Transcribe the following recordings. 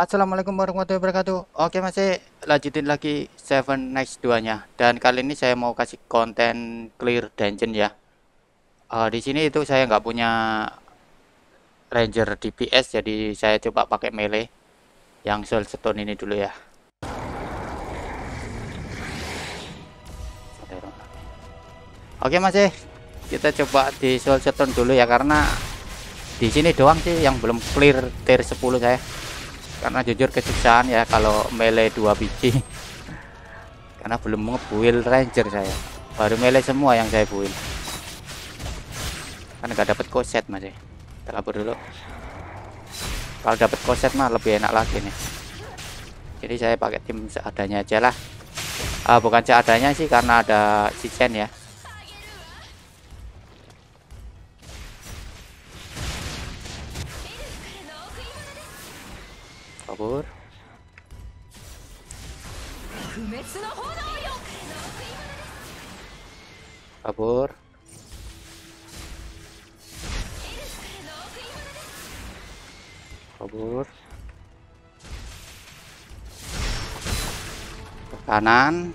Assalamualaikum warahmatullahi wabarakatuh Oke masih e, lanjutin lagi Seven Next 2 nya Dan kali ini saya mau kasih konten clear dungeon ya uh, Di sini itu saya nggak punya ranger DPS Jadi saya coba pakai melee Yang soul stone ini dulu ya Oke masih e, kita coba di soul stone dulu ya Karena di sini doang sih yang belum clear tier 10 saya karena jujur kesusahan ya kalau melee dua biji karena belum ngebuil ranger saya baru melee semua yang saya buil kan nggak dapat koset masih ya. kita kabur dulu kalau dapat koset mah lebih enak lagi nih jadi saya pakai tim seadanya aja lah uh, bukan seadanya sih karena ada si Chen ya kabur kabur kabur ke kanan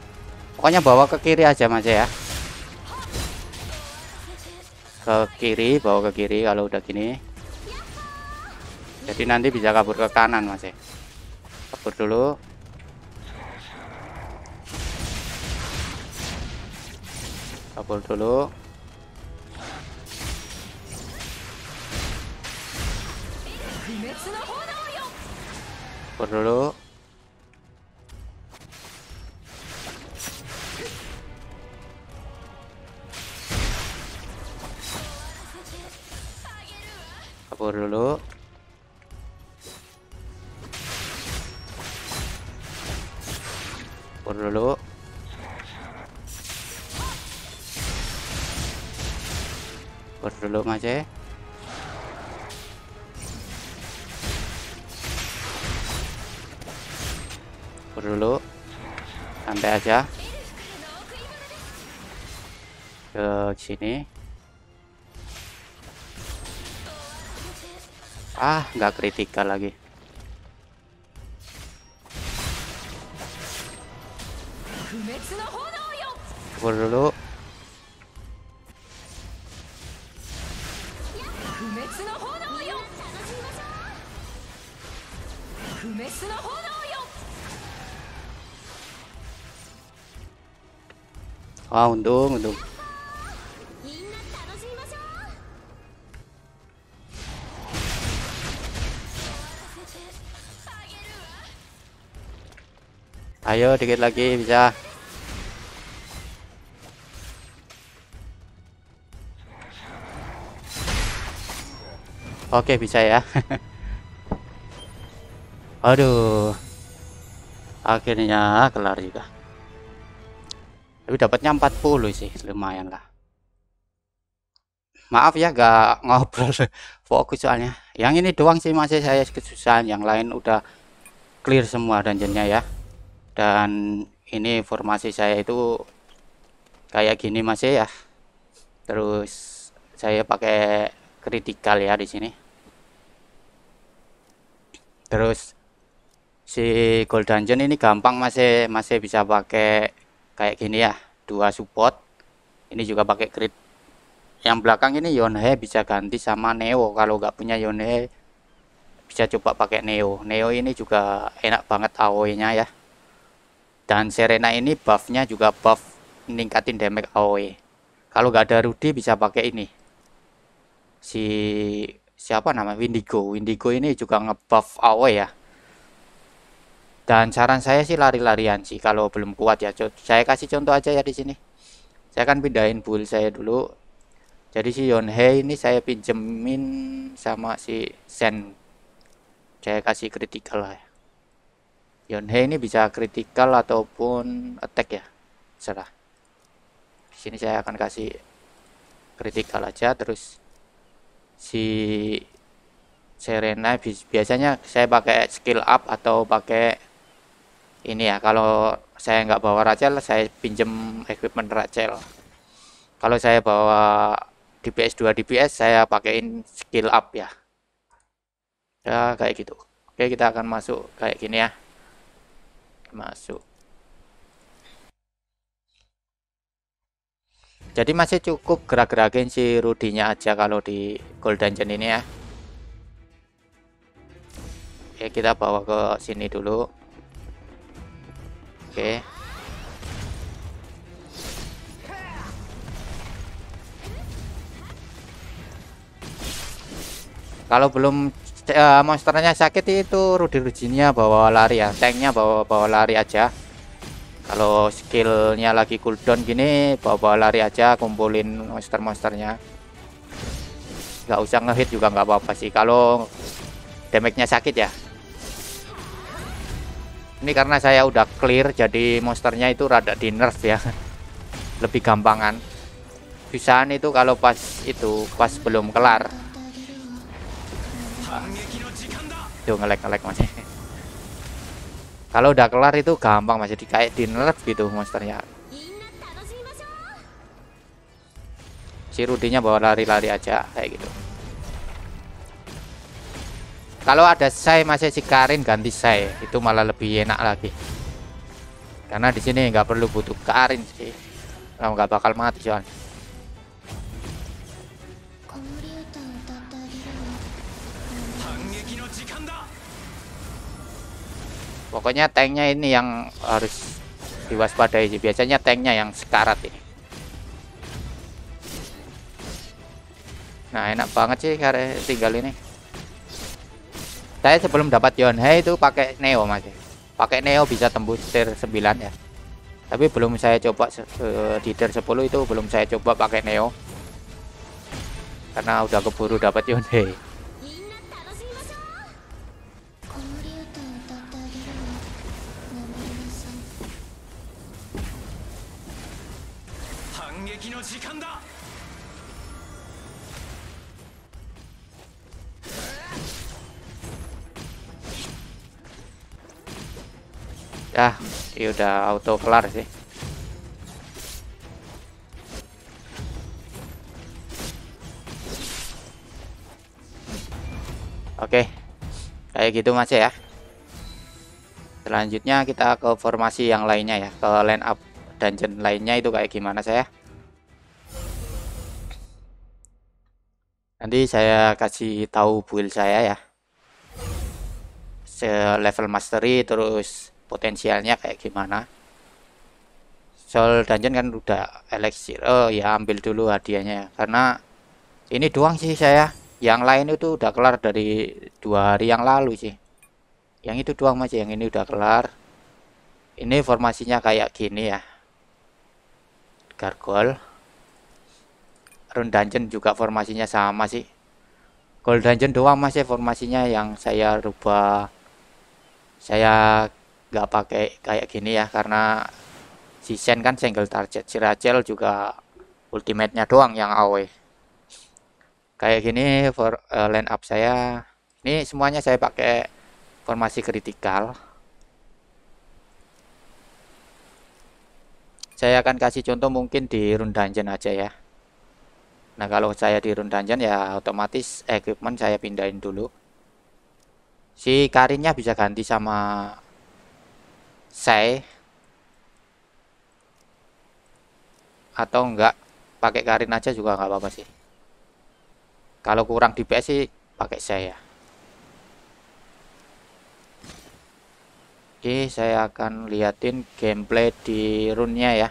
pokoknya bawa ke kiri aja mas ya ke kiri bawa ke kiri kalau udah gini jadi nanti bisa kabur ke kanan masih. dulu ya. kabur dulu kabur dulu kabur dulu kabur dulu Pur dulu. Pur dulu Mace. Pur dulu. sampai aja. Ke sini. Ah, nggak kritikal lagi. cover dulu Wah untung untung Ayo dikit lagi bisa Oke, bisa ya. Aduh. Akhirnya kelar juga. Tapi dapatnya 40 sih, lumayan lah. Maaf ya gak ngobrol fokus soalnya. Yang ini doang sih masih saya kesusahan, yang lain udah clear semua dungeonnya ya. Dan ini formasi saya itu kayak gini masih ya. Terus saya pakai kritikal ya di sini terus si gold dungeon ini gampang masih masih bisa pakai kayak gini ya dua support ini juga pakai grid yang belakang ini Yonhe bisa ganti sama Neo kalau nggak punya Yonhe bisa coba pakai Neo Neo ini juga enak banget AOE nya ya dan Serena ini buffnya juga buff meningkatin damage AOE kalau nggak ada Rudy bisa pakai ini si siapa nama Windigo Windigo ini juga ngebuff AoE ya dan saran saya sih lari-larian sih kalau belum kuat ya saya kasih contoh aja ya di sini saya akan pindahin bull saya dulu jadi si Yonhei ini saya pinjemin sama si Sen saya kasih critical lah ya. Yonhei ini bisa critical ataupun attack ya salah di sini saya akan kasih critical aja terus si Serena biasanya saya pakai skill up atau pakai ini ya kalau saya nggak bawa Rachel saya pinjem equipment Rachel kalau saya bawa DPS 2 DPS saya pakaiin skill up ya ya kayak gitu oke kita akan masuk kayak gini ya masuk jadi masih cukup gerak-gerakin si Rudinya aja kalau di Gold Dungeon ini ya oke kita bawa ke sini dulu oke kalau belum uh, monsternya sakit itu Rudi Rudinya bawa lari ya tanknya bawa bawa lari aja kalau skillnya lagi cooldown gini bawa-bawa lari aja kumpulin monster-monsternya nggak usah ngehit juga nggak apa-apa sih kalau damage-nya sakit ya ini karena saya udah clear jadi monsternya itu rada di nerf ya lebih gampangan bisaan itu kalau pas itu pas belum kelar tuh ngelek-ngelek masih kalau udah kelar itu gampang gitu, mas jadi kayak di nerf gitu monsternya si Rudinya bawa lari-lari aja kayak gitu kalau ada saya masih si Karin ganti saya itu malah lebih enak lagi karena di sini nggak perlu butuh Karin sih nggak bakal mati soalnya pokoknya tanknya ini yang harus diwaspadai sih biasanya tanknya yang sekarat ini nah enak banget sih karena tinggal ini saya sebelum dapat Yonhei itu pakai Neo masih. pakai Neo bisa tembus tier 9 ya tapi belum saya coba e, di tier 10 itu belum saya coba pakai Neo karena udah keburu dapat Yonhei Ya, ini udah auto kelar sih. Oke. Kayak gitu Mas ya. Selanjutnya kita ke formasi yang lainnya ya, ke line up dungeon lainnya itu kayak gimana saya. Nanti saya kasih tahu build saya ya. Se level mastery terus potensialnya kayak gimana soal dungeon kan udah elixir oh ya ambil dulu hadiahnya karena ini doang sih saya yang lain itu udah kelar dari dua hari yang lalu sih yang itu doang masih yang ini udah kelar ini formasinya kayak gini ya gargol rune dungeon juga formasinya sama sih gold dungeon doang masih ya, formasinya yang saya rubah saya nggak pakai kayak gini ya karena si Shen kan single target si Rachel juga ultimate-nya doang yang aw. kayak gini for uh, line up saya ini semuanya saya pakai formasi kritikal saya akan kasih contoh mungkin di run dungeon aja ya nah kalau saya di run dungeon ya otomatis equipment saya pindahin dulu si karinnya bisa ganti sama say atau enggak pakai karin aja juga enggak apa-apa sih kalau kurang di PS sih pakai saya ya. oke saya akan liatin gameplay di runnya ya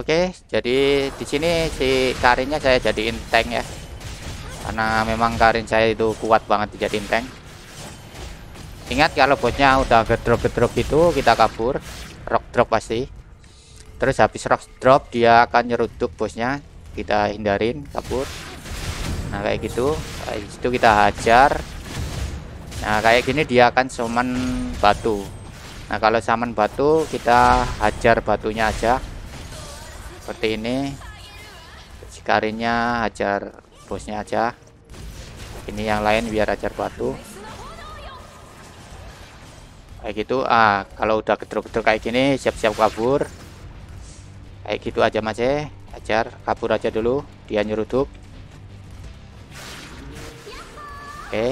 Oke, jadi di sini si Karinnya saya jadiin tank ya. Karena memang Karin saya itu kuat banget dijadiin tank. Ingat kalau botnya udah gedrop-gedrop itu kita kabur, rock drop pasti. Terus habis rock drop dia akan nyeruduk bosnya, kita hindarin, kabur. Nah, kayak gitu. Kayak nah, itu kita hajar. Nah, kayak gini dia akan summon batu. Nah, kalau summon batu kita hajar batunya aja seperti ini sikarinya hajar bosnya aja ini yang lain biar hajar batu kayak gitu ah kalau udah gedruk-gedruk kayak gini siap-siap kabur kayak gitu aja mas eh. hajar kabur aja dulu dia nyeruduk oke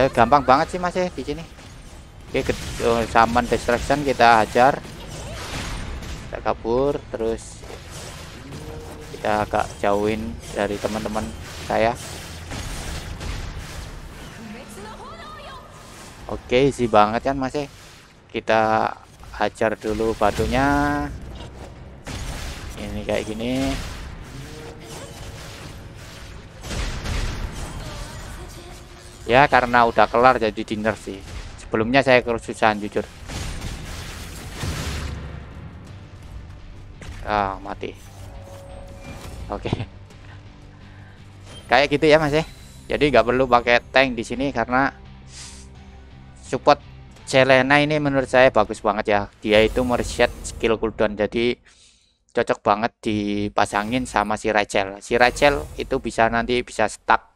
ya gampang banget sih mas eh, di sini oke oh, zaman distraction kita hajar kita kabur terus kita ya, agak jauhin dari teman-teman saya oke sih banget kan masih eh? kita hajar dulu batunya ini kayak gini ya karena udah kelar jadi dinner sih sebelumnya saya kerususan jujur ah mati oke okay. kayak gitu ya mas ya jadi nggak perlu pakai tank di sini karena support Selena ini menurut saya bagus banget ya dia itu mereset skill cooldown jadi cocok banget dipasangin sama si Rachel si Rachel itu bisa nanti bisa stuck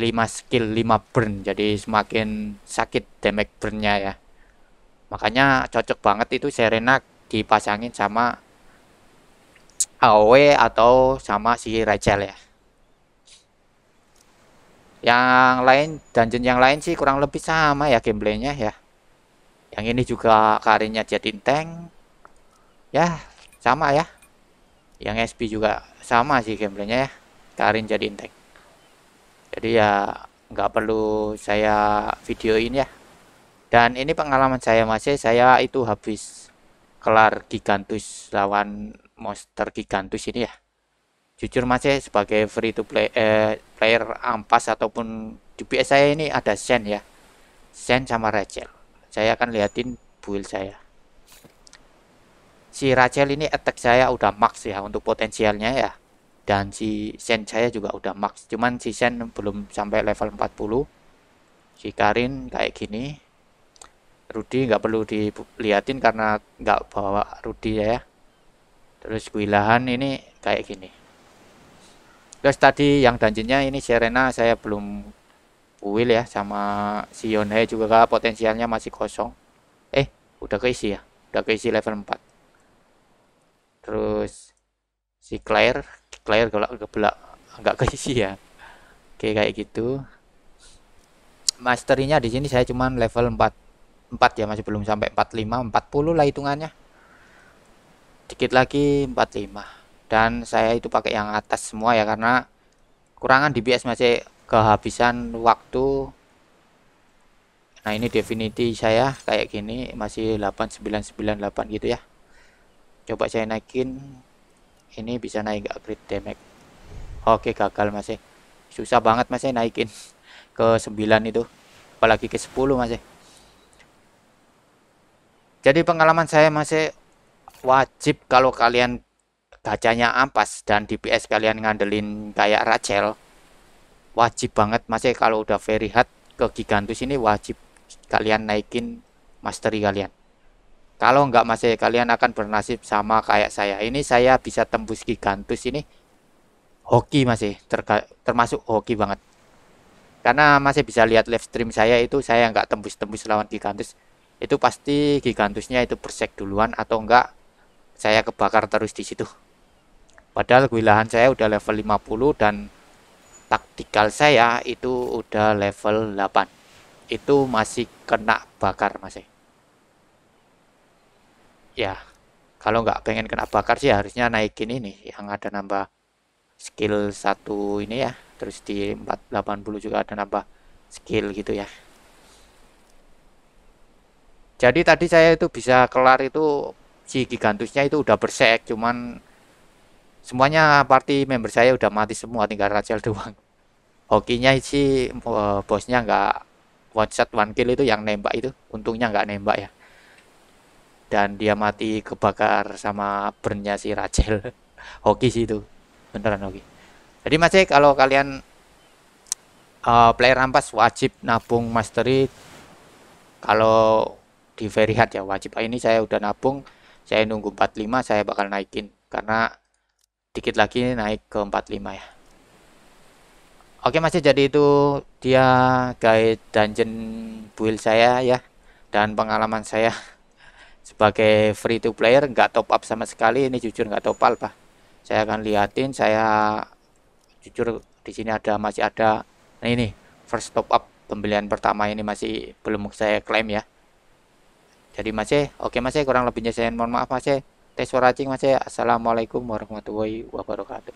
5 skill 5 burn jadi semakin sakit damage burnnya ya makanya cocok banget itu Serena dipasangin sama AOE atau sama si Rachel ya yang lain dungeon yang lain sih kurang lebih sama ya gameplaynya ya yang ini juga karinya jadi tank ya sama ya yang SP juga sama sih gameplaynya ya Karin jadi tank jadi ya nggak perlu saya videoin ya dan ini pengalaman saya masih saya itu habis kelar gigantus lawan Monster Gigantus ini ya jujur mas ya sebagai free to play eh, player ampas ataupun di saya ini ada Sen ya Sen sama Rachel saya akan liatin build saya si Rachel ini attack saya udah max ya untuk potensialnya ya dan si Sen saya juga udah max cuman si Sen belum sampai level 40 si Karin kayak gini Rudy nggak perlu diliatin karena nggak bawa Rudy ya terus kuilahan ini kayak gini terus tadi yang dungeonnya ini Serena saya belum kuil ya sama si Yonhei juga potensialnya masih kosong eh udah keisi ya udah keisi level 4 terus si Claire Claire kalau kebelak nggak keisi ya oke kayak gitu masterinya di sini saya cuman level 4 4 ya masih belum sampai 45 40 lah hitungannya sedikit lagi 45 dan saya itu pakai yang atas semua ya karena kurangan DPS masih kehabisan waktu nah ini definiti saya kayak gini masih 8998 gitu ya coba saya naikin ini bisa naik gak crit damage oke gagal masih e. susah banget masih e, naikin ke 9 itu apalagi ke 10 masih e. jadi pengalaman saya masih wajib kalau kalian gacanya ampas dan DPS kalian ngandelin kayak Rachel wajib banget masih eh, kalau udah very hard ke Gigantus ini wajib kalian naikin mastery kalian kalau nggak masih eh, kalian akan bernasib sama kayak saya ini saya bisa tembus Gigantus ini hoki masih eh. termasuk hoki banget karena masih bisa lihat live stream saya itu saya nggak tembus-tembus lawan Gigantus itu pasti Gigantusnya itu persek duluan atau enggak saya kebakar terus di situ padahal wilahan saya udah level 50 dan taktikal saya itu udah level 8 itu masih kena bakar masih e. ya kalau nggak pengen kena bakar sih harusnya naikin ini yang ada nambah skill satu ini ya terus di 480 juga ada nambah skill gitu ya jadi tadi saya itu bisa kelar itu si gigantusnya itu udah bersek cuman semuanya party member saya udah mati semua tinggal Rachel doang hokinya sih uh, bosnya nggak one shot one kill itu yang nembak itu untungnya nggak nembak ya dan dia mati kebakar sama burnnya si Rachel hoki sih itu beneran hoki jadi mas kalau kalian uh, player rampas wajib nabung mastery kalau di very hard ya wajib ini saya udah nabung saya nunggu 45 saya bakal naikin karena dikit lagi naik ke 45 ya oke masih jadi itu dia guide dungeon build saya ya dan pengalaman saya sebagai free to player nggak top up sama sekali ini jujur nggak top up lah saya akan liatin saya jujur di sini ada masih ada nah ini first top up pembelian pertama ini masih belum saya klaim ya jadi Mas eh, oke Mas eh kurang lebihnya saya mohon maaf Mas eh. Tes suara cing Mas eh. Assalamualaikum warahmatullahi wabarakatuh.